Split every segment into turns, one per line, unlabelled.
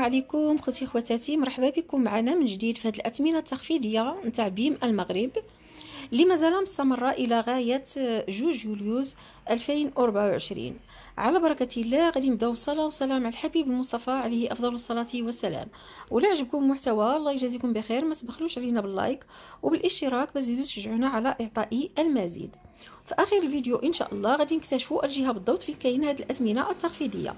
السلام عليكم خوتي خواتاتي مرحبا بكم معنا من جديد في هذه الاثمنه التخفيضيه نتاع بيم المغرب اللي مازال مستمرة إلى غاية جوج يوليوز 2024 على بركة الله غادي نبداو الصلاة والسلام على الحبيب المصطفى عليه أفضل الصلاة والسلام ولا عجبكم المحتوى الله يجازيكم بخير ما تبخلوش علينا باللايك وبالاشتراك باش تزيدوا تشجعونا على إعطاء المزيد في اخر الفيديو ان شاء الله غادي نكتشفوا الجهه بالضبط فين كاين هاد الأزمنة التخفيضيه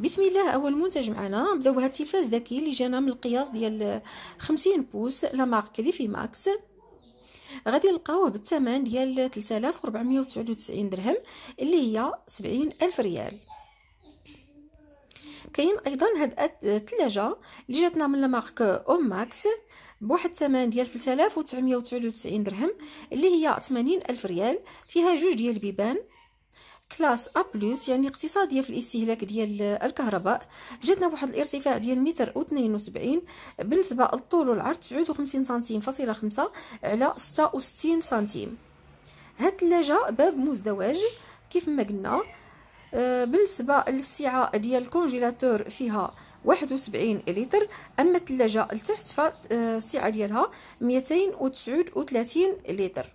بسم الله اول منتج معنا نبداو بهاد التلفاز ذكي اللي جانا من القياس ديال 50 بوس لا مارك لي ماكس غادي نلقاوه بالثمن ديال 3499 درهم اللي هي 70000 ريال كاين ايضا هاد الثلاجه اللي جاتنا من مارك او ماكس بواحد الثمن ديال 3999 درهم اللي هي 80000 ريال فيها جوج ديال البيبان كلاس ا بلس يعني اقتصاديه في الاستهلاك ديال الكهرباء جاتنا بواحد الارتفاع ديال متر و 72 بالنسبه للطول والعرض 59 سنتيم فاصله 5 على 66 سنتيم هاد الثلاجه باب مزدوج كيف ما قلنا آه، بالنسبه للسعه ديال الكونجيلاتور فيها 71 لتر اما الثلاجه لتحت فالسعه آه، ديالها 239 لتر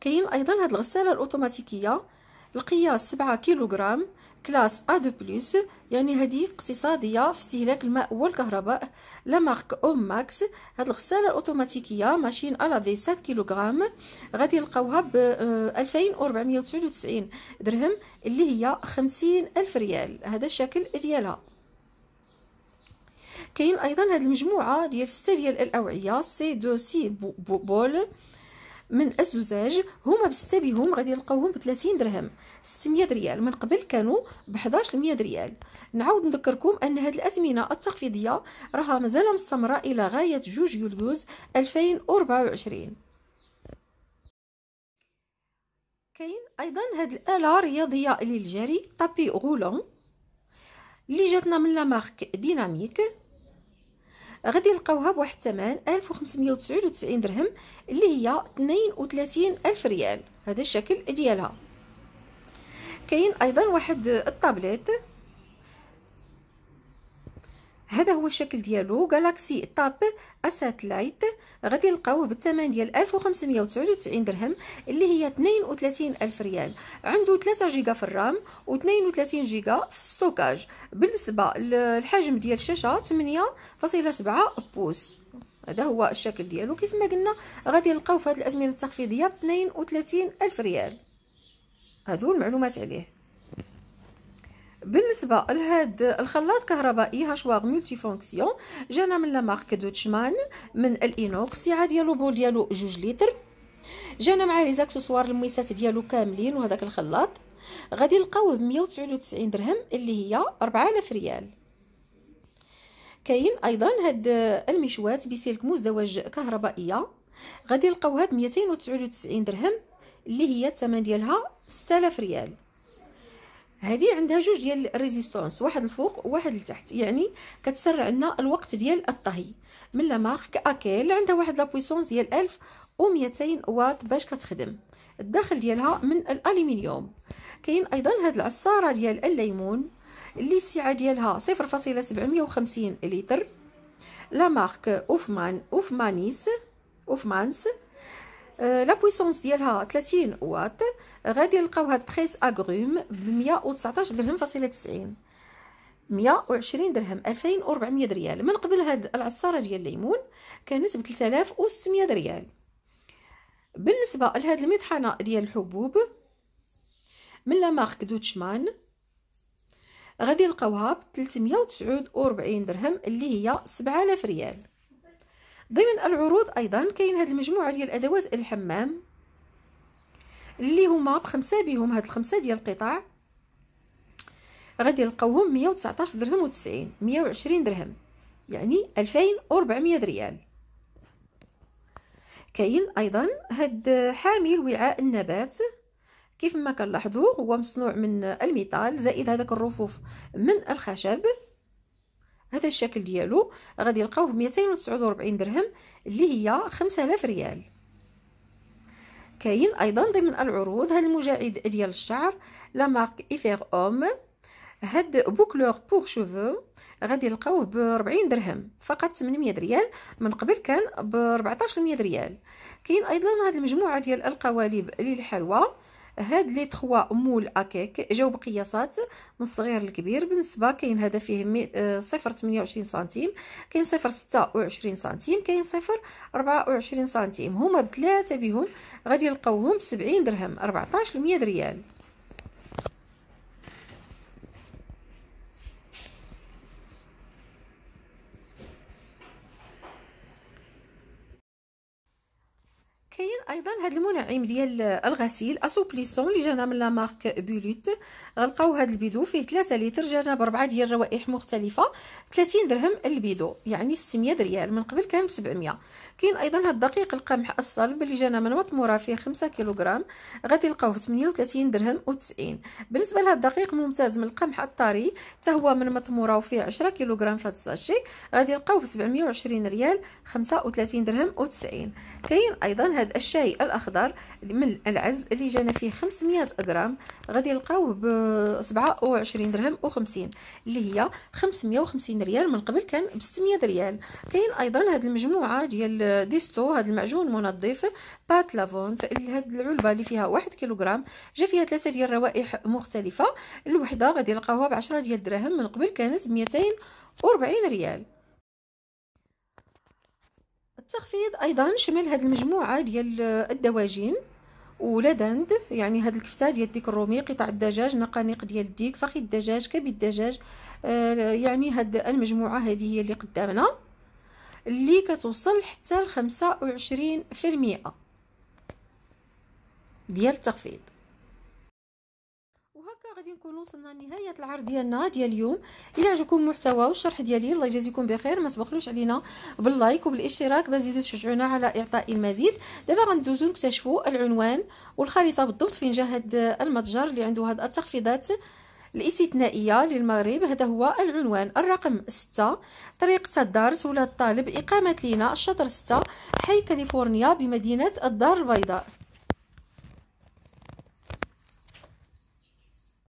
كاين ايضا هاد الغساله الاوتوماتيكيه القياس سبعة كيلوغرام كلاس أ دو بلوس يعني هذه اقتصادية في استهلاك الماء والكهرباء لا مارك أوم ماكس هاد الغسالة الأوتوماتيكية ماشين ألافي 7 كيلوغرام غادي نلقاوها ب 2499 آه، درهم اللي هي 50 ألف ريال هذا الشكل ديالها كاين أيضا هاد المجموعة ديال ستة ديال الأوعية سي دو سي بول من الزجاج هما بهم غادي نلقاوهم ب 30 درهم 600 ريال من قبل كانوا ب 1100 ريال نعاود نذكركم ان هذه الازمنه التخفيضيه راها مازال مستمره الى غايه جوج يوليوز 2024 كاين ايضا هذه الاله الرياضيه للجري طابي غولون اللي جاتنا من لا مارك ديناميك غادي نلقاوها بواحد الثمن 1599 درهم اللي هي 32000 الف ريال هذا الشكل ديالها كاين ايضا واحد الطابليت هذا هو الشكل ديالو جالاكسي طاب اساتلايت غادي نلقاوه بالثمن ديال 1599 درهم اللي هي 32 الف ريال عنده 3 جيجا في الرام و32 جيجا في ستوكاج بالنسبه للحجم ديال الشاشه 8.7 بوص هذا هو الشكل ديالو كيف ما قلنا غادي نلقاوه في هذه الازمنه التخفيضيه ب 32 الف ريال هذو المعلومات عليه بالنسبه لهاد الخلاط كهربائي هاشواغ ملتي فونكسيون جانا من لا مارك دوتشمان من الانوكس السعه ديالو بول ديالو جوج لتر جانا مع لي زاكسسوار الميسات ديالو كاملين وهذاك الخلاط غادي نلقاوه ب 199 درهم اللي هي 4000 ريال كاين ايضا هاد المشوات بسلك مزدوج كهربائيه غادي نلقاوها ب 299 درهم اللي هي الثمن ديالها 6000 ريال هذه عندها جوج ديال الريزيستونس واحد الفوق وواحد لتحت يعني كتسرع لنا الوقت ديال الطهي من لا مارك اكيل عندها واحد لا بويسونس ديال 1200 واط باش كتخدم الداخل ديالها من الالومنيوم كاين ايضا هاد العصاره ديال الليمون اللي السعه ديالها 0.750 لتر لا مارك اوفمان اوفمانيس اوفمانس لا بويسونس ديالها 30 واط غادي نلقاو هاد بريس اغروم ب 119 درهم فاصله 90 120 درهم 2400 ريال من قبل هاد العصاره ديال الليمون كانت ب 3600 ريال بالنسبه لهاد المطحنه ديال الحبوب من لا مارك دوتشمان غادي نلقاوها ب 349 درهم اللي هي 7000 ريال ضمن العروض ايضا كاين هذه المجموعه ديال ادوات الحمام اللي هما بخمسه بهم هاد الخمسه ديال القطاع غادي نلقاوهم 119 درهم و90 120 درهم يعني 2400 ريال كاين ايضا هاد حامل وعاء النبات كيف ما كنلاحظوا هو مصنوع من الميتال زائد هذاك الرفوف من الخشب هذا الشكل ديالو غادي بميتين وتسعود وربعين درهم اللي هي آلاف ريال كاين ايضا ضمن العروض هاد المجاعد ديال الشعر لامارك إيفيغ اوم هاد بوكلوغ بوغ شوفو غادي يلقاوه بربعين درهم فقط تمنمية ريال من قبل كان بربعطاش ميه ريال كاين ايضا هاد المجموعه ديال القوالب للحلوى هاد لي تخوا مول اكيك جاو بقياسات من الصغير للكبير بالنسبه كاين هذا فيه آه، صفر وعشرين سنتيم كاين صفر وعشرين سنتيم كاين صفر وعشرين سنتيم هما بثلاثه بهم غادي يلقاوهم ب 70 درهم 14 100 ريال كاين ايضا هذا المنعم ديال الغسيل اسوبليسون اللي جانا من لا مارك بوليت غنلقاو هذا البيدو فيه 3 لتر جانا باربعه ديال الروائح مختلفه 30 درهم البيدو يعني 600 ريال من قبل كان ب 700 كاين ايضا هذا الدقيق القمح الصلب اللي جانا من مطموره فيه 5 كيلوغرام غادي تلقاوه 38 درهم و90 بالنسبه لهذا الدقيق ممتاز من القمح الطري حتى هو من مطموره وفيه 10 كيلوغرام في هذا الساشي غادي تلقاوه ب 720 ريال 35 درهم و90 كاين ايضا هاد هذا الشاي الأخضر من العز اللي جانا فيه 500 غرام غادي نلقاوه ب 27 درهم و50 اللي هي 550 ريال من قبل كان ب 600 ريال كاين ايضا هذه المجموعه ديال ديستو هذا المعجون منظف بات لافونت هذه العلبه اللي فيها 1 كيلوغرام جا فيها ثلاثه ديال الروائح مختلفه الوحده غادي نلقاوها ب 10 ديال الدراهم من قبل كانت ب 240 ريال التخفيض ايضا شمل هذه المجموعه ديال الدواجن ولدند يعني هاد الكفته ديال الديك الرومي قطع الدجاج نقانيق ديال الديك فخذ الدجاج كبد الدجاج آه يعني هاد المجموعه هذه هي اللي قدامنا اللي كتوصل حتى ل 25% ديال التخفيض غادي نكون وصلنا لنهايه العرض ديالنا ديال اليوم الى عجبكم المحتوى والشرح ديالي الله يجازيكم بخير ما تبخلوش علينا باللايك وبالاشتراك باش تزيدوا تشجعونا على اعطاء المزيد دابا غندوزو نكتشفوا العنوان والخريطه بالضبط فين جا هذا المتجر اللي عنده هاد التخفيضات الاستثنائيه للمغرب هذا هو العنوان الرقم 6 طريقه الدار ولا الطالب اقامه لينا الشطر 6 حي كاليفورنيا بمدينه الدار البيضاء